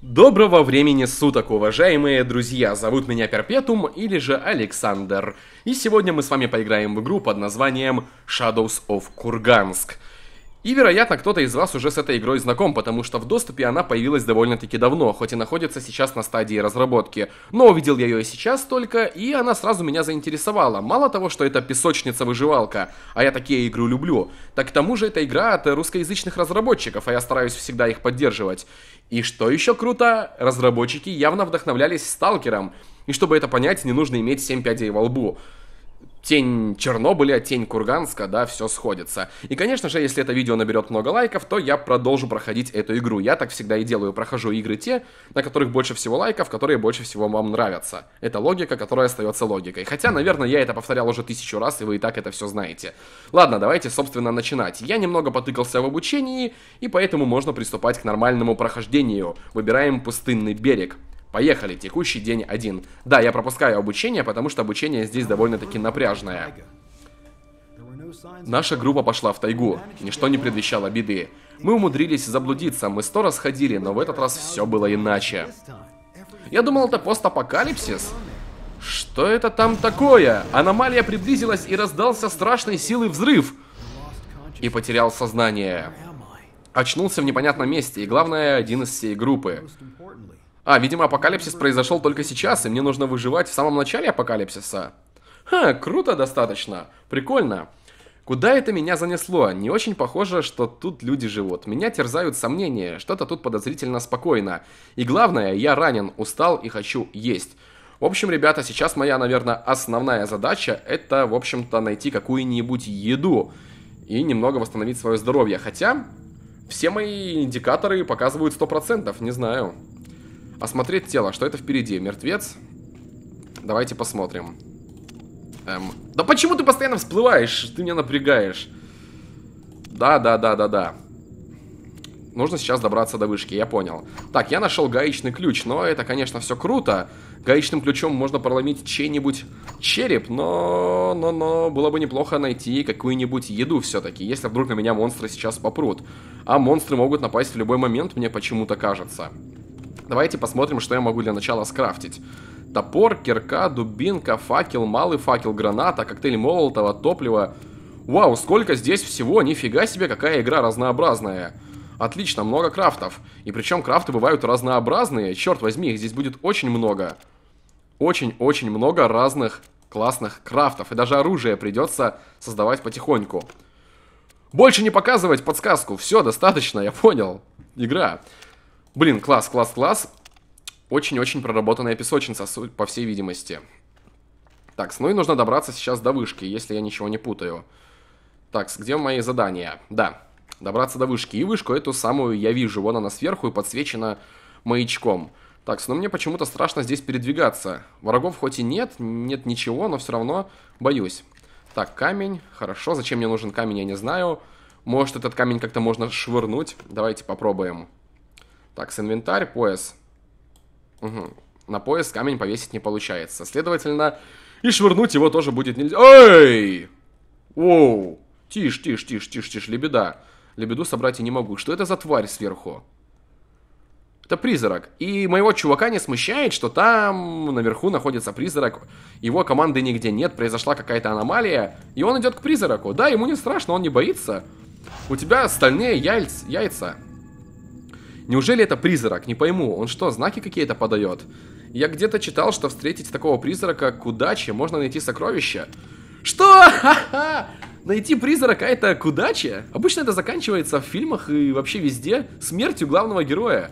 Доброго времени суток, уважаемые друзья! Зовут меня Перпетум или же Александр. И сегодня мы с вами поиграем в игру под названием Shadows of Kurgansk. И, вероятно, кто-то из вас уже с этой игрой знаком, потому что в доступе она появилась довольно-таки давно, хоть и находится сейчас на стадии разработки. Но увидел я ее сейчас только, и она сразу меня заинтересовала. Мало того, что это песочница-выживалка, а я такие игры люблю, так к тому же эта игра от русскоязычных разработчиков, а я стараюсь всегда их поддерживать. И что еще круто, разработчики явно вдохновлялись Сталкером. И чтобы это понять, не нужно иметь 7 пядей во лбу тень Чернобыля, тень Курганска, да, все сходится. И, конечно же, если это видео наберет много лайков, то я продолжу проходить эту игру. Я так всегда и делаю, прохожу игры те, на которых больше всего лайков, которые больше всего вам нравятся. Это логика, которая остается логикой. Хотя, наверное, я это повторял уже тысячу раз, и вы и так это все знаете. Ладно, давайте, собственно, начинать. Я немного потыкался в обучении, и поэтому можно приступать к нормальному прохождению. Выбираем пустынный берег. Поехали, текущий день один. Да, я пропускаю обучение, потому что обучение здесь довольно-таки напряжное. Наша группа пошла в тайгу. Ничто не предвещало беды. Мы умудрились заблудиться, мы сто раз ходили, но в этот раз все было иначе. Я думал, это постапокалипсис. Что это там такое? Аномалия приблизилась и раздался страшной силы взрыв. И потерял сознание. Очнулся в непонятном месте, и главное, один из всей группы. А, видимо, апокалипсис произошел только сейчас, и мне нужно выживать в самом начале апокалипсиса. Ха, круто достаточно. Прикольно. Куда это меня занесло? Не очень похоже, что тут люди живут. Меня терзают сомнения, что-то тут подозрительно спокойно. И главное, я ранен, устал и хочу есть. В общем, ребята, сейчас моя, наверное, основная задача это, в общем-то, найти какую-нибудь еду и немного восстановить свое здоровье. Хотя, все мои индикаторы показывают 100%, не знаю. Осмотреть тело. Что это впереди? Мертвец? Давайте посмотрим. Эм. Да почему ты постоянно всплываешь? Ты меня напрягаешь. Да, да, да, да, да. Нужно сейчас добраться до вышки, я понял. Так, я нашел гаечный ключ, но это, конечно, все круто. Гаечным ключом можно проломить чей-нибудь череп, но... но... но было бы неплохо найти какую-нибудь еду все-таки, если вдруг на меня монстры сейчас попрут. А монстры могут напасть в любой момент, мне почему-то кажется. Давайте посмотрим, что я могу для начала скрафтить. Топор, кирка, дубинка, факел, малый факел, граната, коктейль молотого, топливо. Вау, сколько здесь всего, нифига себе, какая игра разнообразная. Отлично, много крафтов. И причем крафты бывают разнообразные, черт возьми, их здесь будет очень много. Очень-очень много разных классных крафтов. И даже оружие придется создавать потихоньку. Больше не показывать подсказку, все, достаточно, я понял. Игра. Блин, класс, класс, класс. Очень-очень проработанная песочница, по всей видимости. Так, ну и нужно добраться сейчас до вышки, если я ничего не путаю. Так, где мои задания? Да, добраться до вышки. И вышку эту самую я вижу. Вон она сверху и подсвечена маячком. Так, ну мне почему-то страшно здесь передвигаться. Врагов хоть и нет, нет ничего, но все равно боюсь. Так, камень. Хорошо, зачем мне нужен камень, я не знаю. Может, этот камень как-то можно швырнуть? Давайте попробуем. Так, с инвентарь, пояс. Угу. На пояс камень повесить не получается. Следовательно, и швырнуть его тоже будет нельзя. Эй! Оу! Тише, тише, тише, тише, тише, лебеда. Лебеду собрать я не могу. Что это за тварь сверху? Это призрак. И моего чувака не смущает, что там наверху находится призрак. Его команды нигде нет, произошла какая-то аномалия. И он идет к призраку. Да, ему не страшно, он не боится. У тебя стальные яйц... яйца. Неужели это призрак? Не пойму. Он что, знаки какие-то подает? Я где-то читал, что встретить такого призрака к удаче можно найти сокровище. Что? Найти призрака это к удаче? Обычно это заканчивается в фильмах и вообще везде смертью главного героя.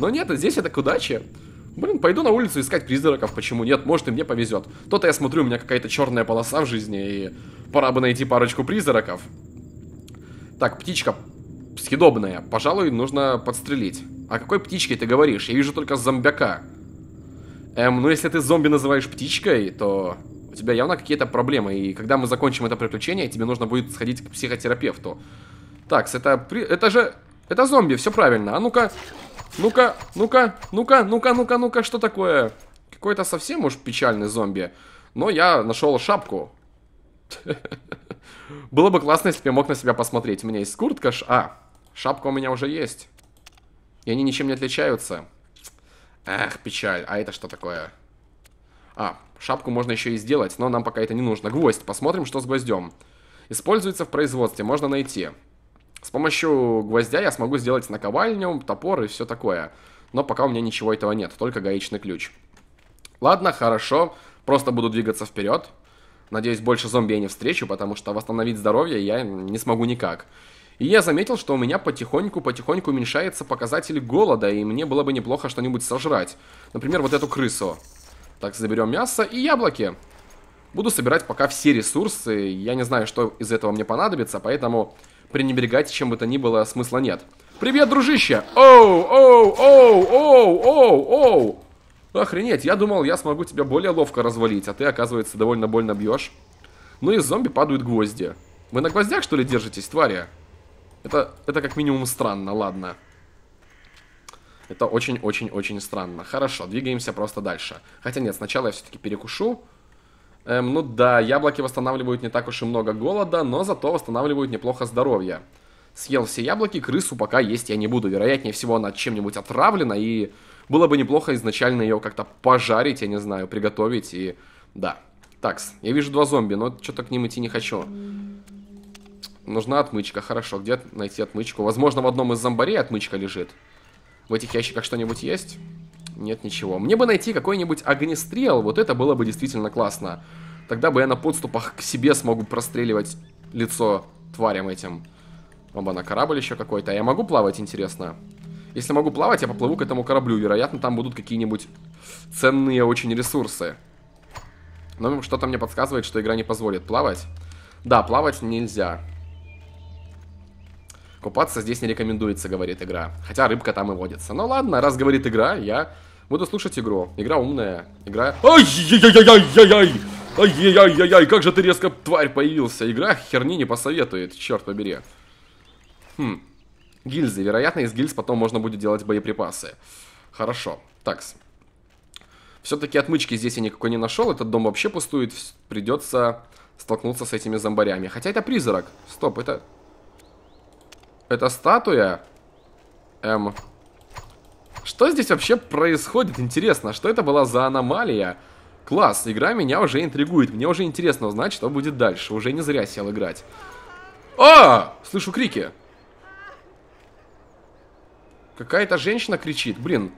Но нет, здесь это к удаче. Блин, пойду на улицу искать призраков, почему нет, может и мне повезет. То-то я смотрю, у меня какая-то черная полоса в жизни, и пора бы найти парочку призраков. Так, птичка съедобное. Пожалуй, нужно подстрелить. О какой птичке ты говоришь? Я вижу только зомбяка. Эм, ну если ты зомби называешь птичкой, то у тебя явно какие-то проблемы. И когда мы закончим это приключение, тебе нужно будет сходить к психотерапевту. Так, это, это же... Это зомби, все правильно. А ну-ка, ну-ка, ну-ка, ну-ка, ну-ка, ну-ка, ну-ка, что такое? Какой-то совсем уж печальный зомби. Но я нашел шапку. Было бы классно, если бы я мог на себя посмотреть. У меня есть куртка, ш... А. Шапка у меня уже есть. И они ничем не отличаются. Эх, печаль. А это что такое? А, шапку можно еще и сделать, но нам пока это не нужно. Гвоздь. Посмотрим, что с гвоздем. Используется в производстве, можно найти. С помощью гвоздя я смогу сделать наковальню, топор и все такое. Но пока у меня ничего этого нет, только гаечный ключ. Ладно, хорошо. Просто буду двигаться вперед. Надеюсь, больше зомби я не встречу, потому что восстановить здоровье я не смогу никак. И я заметил, что у меня потихоньку-потихоньку уменьшается показатель голода, и мне было бы неплохо что-нибудь сожрать. Например, вот эту крысу. Так, заберем мясо и яблоки. Буду собирать пока все ресурсы, я не знаю, что из этого мне понадобится, поэтому пренебрегать чем бы то ни было смысла нет. Привет, дружище! Оу, оу, оу, оу, оу, оу! Охренеть, я думал, я смогу тебя более ловко развалить, а ты, оказывается, довольно больно бьешь. Ну и зомби падают гвозди. Вы на гвоздях, что ли, держитесь, тваря? Это, это как минимум странно, ладно. Это очень-очень-очень странно. Хорошо, двигаемся просто дальше. Хотя нет, сначала я все-таки перекушу. Эм, ну да, яблоки восстанавливают не так уж и много голода, но зато восстанавливают неплохо здоровье. Съел все яблоки, крысу пока есть я не буду. Вероятнее всего она чем-нибудь отравлена, и было бы неплохо изначально ее как-то пожарить, я не знаю, приготовить, и... Да. Такс, я вижу два зомби, но что-то к ним идти не хочу. Нужна отмычка, хорошо. Где найти отмычку? Возможно, в одном из зомбарей отмычка лежит. В этих ящиках что-нибудь есть? Нет ничего. Мне бы найти какой-нибудь огнестрел, вот это было бы действительно классно. Тогда бы я на подступах к себе смогу простреливать лицо тварям этим. Оба на корабль еще какой-то. А я могу плавать, интересно? Если могу плавать, я поплыву к этому кораблю. Вероятно, там будут какие-нибудь ценные очень ресурсы. Но ну, что-то мне подсказывает, что игра не позволит плавать. Да, плавать нельзя. Купаться здесь не рекомендуется, говорит игра. Хотя рыбка там и водится. Ну ладно, раз говорит игра, я буду слушать игру. Игра умная. Игра... Ай-яй-яй-яй-яй-яй! Ай-яй-яй-яй-яй, как же ты резко, тварь, появился. Игра херни не посоветует, черт побери. Хм. Гильзы. Вероятно, из гильз потом можно будет делать боеприпасы. Хорошо. Такс. Все-таки отмычки здесь я никакой не нашел. Этот дом вообще пустует. Придется столкнуться с этими зомбарями. Хотя это призрак. Стоп, это... Это статуя? Эм... Что здесь вообще происходит? Интересно, что это была за аномалия? Класс, игра меня уже интригует. Мне уже интересно узнать, что будет дальше. Уже не зря сел играть. А! Слышу крики. Какая-то женщина кричит. Блин.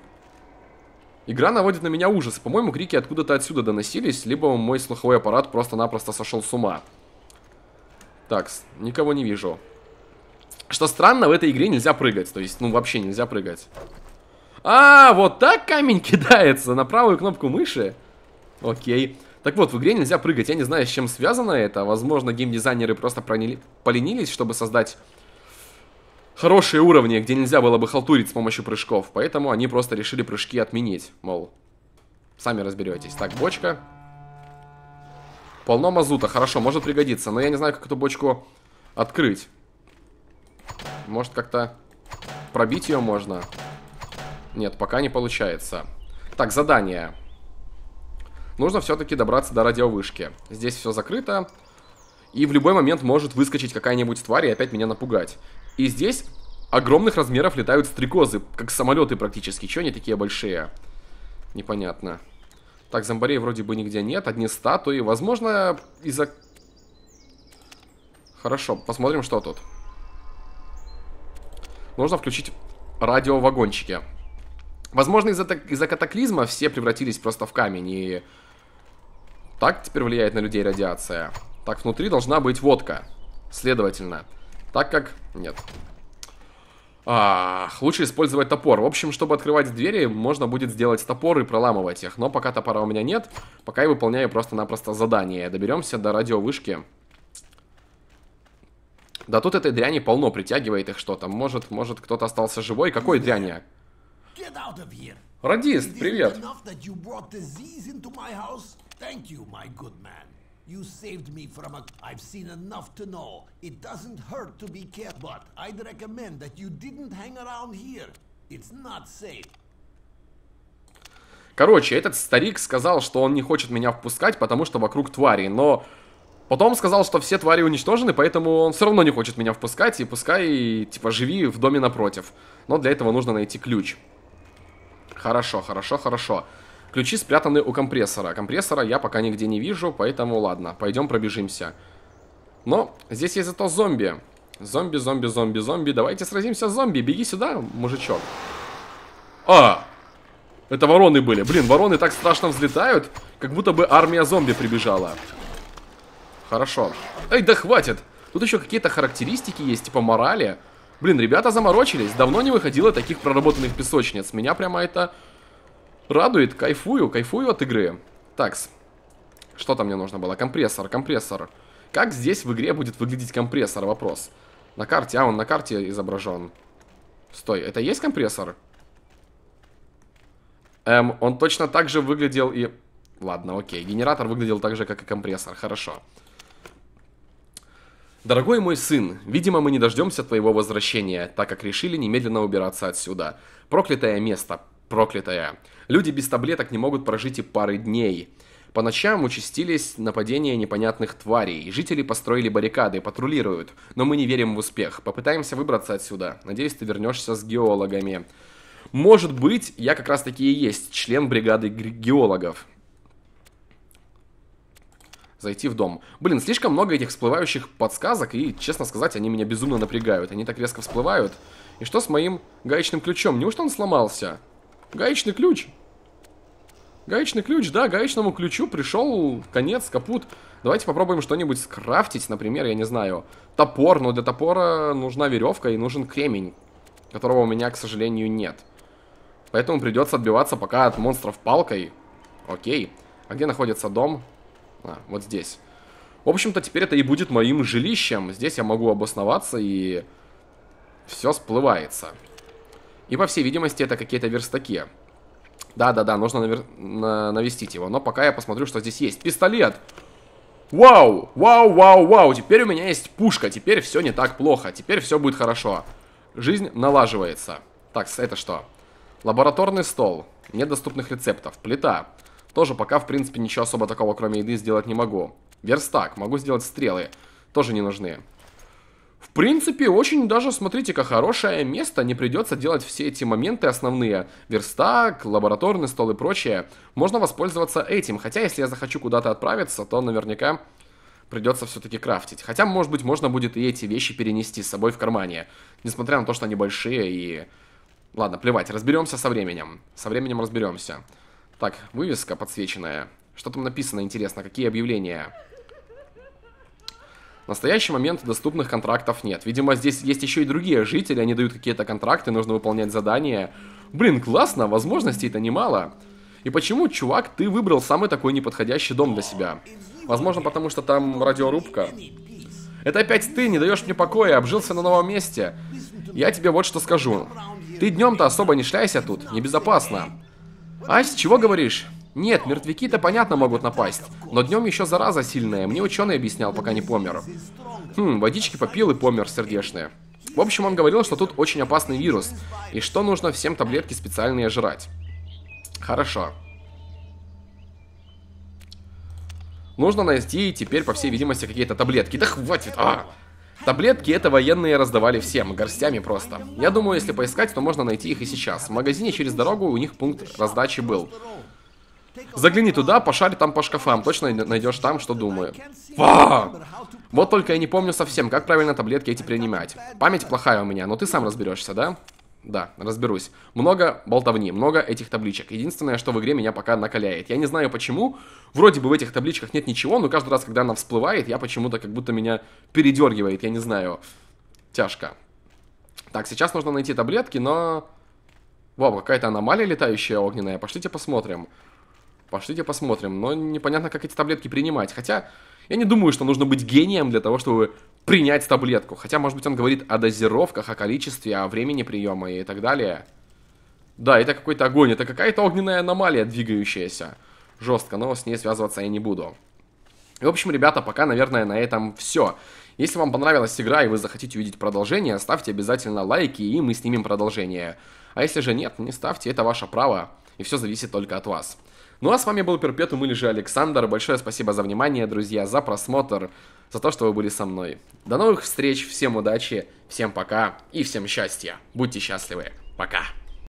Игра наводит на меня ужас. По-моему, крики откуда-то отсюда доносились, либо мой слуховой аппарат просто-напросто сошел с ума. Так, никого не вижу. Что странно, в этой игре нельзя прыгать. То есть, ну, вообще нельзя прыгать. А, вот так камень кидается на правую кнопку мыши. Окей. Так вот, в игре нельзя прыгать. Я не знаю, с чем связано это. Возможно, геймдизайнеры просто проли... поленились, чтобы создать хорошие уровни, где нельзя было бы халтурить с помощью прыжков. Поэтому они просто решили прыжки отменить. Мол, сами разберетесь. Так, бочка. Полно мазута. Хорошо, может пригодиться. Но я не знаю, как эту бочку открыть. Может как-то пробить ее можно? Нет, пока не получается. Так, задание. Нужно все-таки добраться до радиовышки. Здесь все закрыто. И в любой момент может выскочить какая-нибудь тварь и опять меня напугать. И здесь огромных размеров летают стрекозы, как самолеты практически. Чего они такие большие? Непонятно. Так, зомбарей вроде бы нигде нет, одни статуи. Возможно, из-за... Хорошо, посмотрим, что тут нужно включить радиовагончики. Возможно, из-за из катаклизма все превратились просто в камень, и так теперь влияет на людей радиация. Так, внутри должна быть водка. Следовательно. Так как... Нет. Ах, лучше использовать топор. В общем, чтобы открывать двери, можно будет сделать топор и проламывать их. Но пока топора у меня нет, пока я выполняю просто-напросто задание. Доберемся до радиовышки. Да тут этой дряни полно, притягивает их что-то. Может, может кто-то остался живой? Какой дряни? Радист, привет. You saved me from a... I've seen enough to know. It doesn't hurt to be careful, but I'd recommend that you didn't hang around here. It's not safe. Короче, этот старик сказал, что он не хочет меня впускать, потому что вокруг твари, но Потом сказал, что все твари уничтожены, поэтому он все равно не хочет меня впускать, и пускай, типа, живи в доме напротив. Но для этого нужно найти ключ. Хорошо, хорошо, хорошо. Ключи спрятаны у компрессора. Компрессора я пока нигде не вижу, поэтому ладно, пойдем пробежимся. Но здесь есть зато зомби. Зомби, зомби, зомби, зомби. Давайте сразимся с зомби. Беги сюда, мужичок. А! Это вороны были. Блин, вороны так страшно взлетают, как будто бы армия зомби прибежала. Хорошо. Эй, да хватит! Тут еще какие-то характеристики есть, типа морали. Блин, ребята заморочились. Давно не выходило таких проработанных песочниц. Меня прямо это радует. Кайфую, кайфую от игры. Такс. Что там мне нужно было? Компрессор, компрессор. Как здесь в игре будет выглядеть компрессор? Вопрос. На карте, а он на карте изображен. Стой, это есть компрессор? Эм, он точно так же выглядел и... Ладно, окей. Генератор выглядел так же, как и компрессор. Хорошо. Хорошо. «Дорогой мой сын, видимо, мы не дождемся твоего возвращения, так как решили немедленно убираться отсюда. Проклятое место, проклятое. Люди без таблеток не могут прожить и пары дней». По ночам участились нападения непонятных тварей. Жители построили баррикады, патрулируют. Но мы не верим в успех. Попытаемся выбраться отсюда. Надеюсь, ты вернешься с геологами. Может быть, я как раз таки и есть член бригады геологов зайти в дом. Блин, слишком много этих всплывающих подсказок, и, честно сказать, они меня безумно напрягают. Они так резко всплывают. И что с моим гаечным ключом? Неужто он сломался? Гаечный ключ. Гаечный ключ, да, гаечному ключу пришел конец, капут. Давайте попробуем что-нибудь скрафтить, например, я не знаю, топор. Но для топора нужна веревка и нужен кремень, которого у меня, к сожалению, нет. Поэтому придется отбиваться пока от монстров палкой. Окей. А где находится дом? А, вот здесь. В общем-то, теперь это и будет моим жилищем. Здесь я могу обосноваться и... Все сплывается. И, по всей видимости, это какие-то верстаки. Да-да-да, нужно навер... на... навестить его. Но пока я посмотрю, что здесь есть. Пистолет! Вау! Вау, вау, вау! Теперь у меня есть пушка. Теперь все не так плохо. Теперь все будет хорошо. Жизнь налаживается. Так, это что? Лабораторный стол. Недоступных рецептов. Плита. Плита. Тоже пока, в принципе, ничего особо такого, кроме еды, сделать не могу. Верстак, могу сделать стрелы. Тоже не нужны. В принципе, очень даже, смотрите-ка, хорошее место. Не придется делать все эти моменты основные. Верстак, лабораторный стол и прочее. Можно воспользоваться этим. Хотя, если я захочу куда-то отправиться, то наверняка придется все-таки крафтить. Хотя, может быть, можно будет и эти вещи перенести с собой в кармане. Несмотря на то, что они большие и... Ладно, плевать, разберемся со временем. Со временем разберемся. Так, вывеска подсвеченная. Что там написано, интересно, какие объявления? В настоящий момент доступных контрактов нет. Видимо, здесь есть еще и другие жители, они дают какие-то контракты, нужно выполнять задания. Блин, классно, возможностей-то немало. И почему, чувак, ты выбрал самый такой неподходящий дом для себя? Возможно, потому что там радиорубка. Это опять ты, не даешь мне покоя, обжился на новом месте. Я тебе вот что скажу. Ты днем-то особо не шляйся тут, небезопасно. Ась, чего говоришь? Нет, мертвяки-то понятно могут напасть, но днем еще зараза сильная, мне ученый объяснял, пока не помер. Хм, водички попил и помер сердечные. В общем, он говорил, что тут очень опасный вирус, и что нужно всем таблетки специальные жрать. Хорошо. Нужно найти теперь, по всей видимости, какие-то таблетки. Да хватит! А! Таблетки это военные раздавали всем, горстями просто. Я думаю, если поискать, то можно найти их и сейчас. В магазине через дорогу у них пункт раздачи был. Загляни туда, пошарь там по шкафам, точно найдешь там, что думаю. Фа! Вот только я не помню совсем, как правильно таблетки эти принимать. Память плохая у меня, но ты сам разберешься, да? Да, разберусь. Много болтовни, много этих табличек. Единственное, что в игре меня пока накаляет. Я не знаю почему. Вроде бы в этих табличках нет ничего, но каждый раз, когда она всплывает, я почему-то как будто меня передергивает. Я не знаю. Тяжко. Так, сейчас нужно найти таблетки, но... Вау, какая-то аномалия летающая огненная. Пошлите посмотрим. Пошлите посмотрим. Но непонятно, как эти таблетки принимать. Хотя, я не думаю, что нужно быть гением для того, чтобы принять таблетку. Хотя, может быть, он говорит о дозировках, о количестве, о времени приема и так далее. Да, это какой-то огонь, это какая-то огненная аномалия двигающаяся. Жестко, но с ней связываться я не буду. В общем, ребята, пока, наверное, на этом все. Если вам понравилась игра и вы захотите увидеть продолжение, ставьте обязательно лайки, и мы снимем продолжение. А если же нет, не ставьте, это ваше право, и все зависит только от вас. Ну а с вами был Перпетум или же Александр. Большое спасибо за внимание, друзья, за просмотр, за то, что вы были со мной. До новых встреч, всем удачи, всем пока и всем счастья. Будьте счастливы. Пока.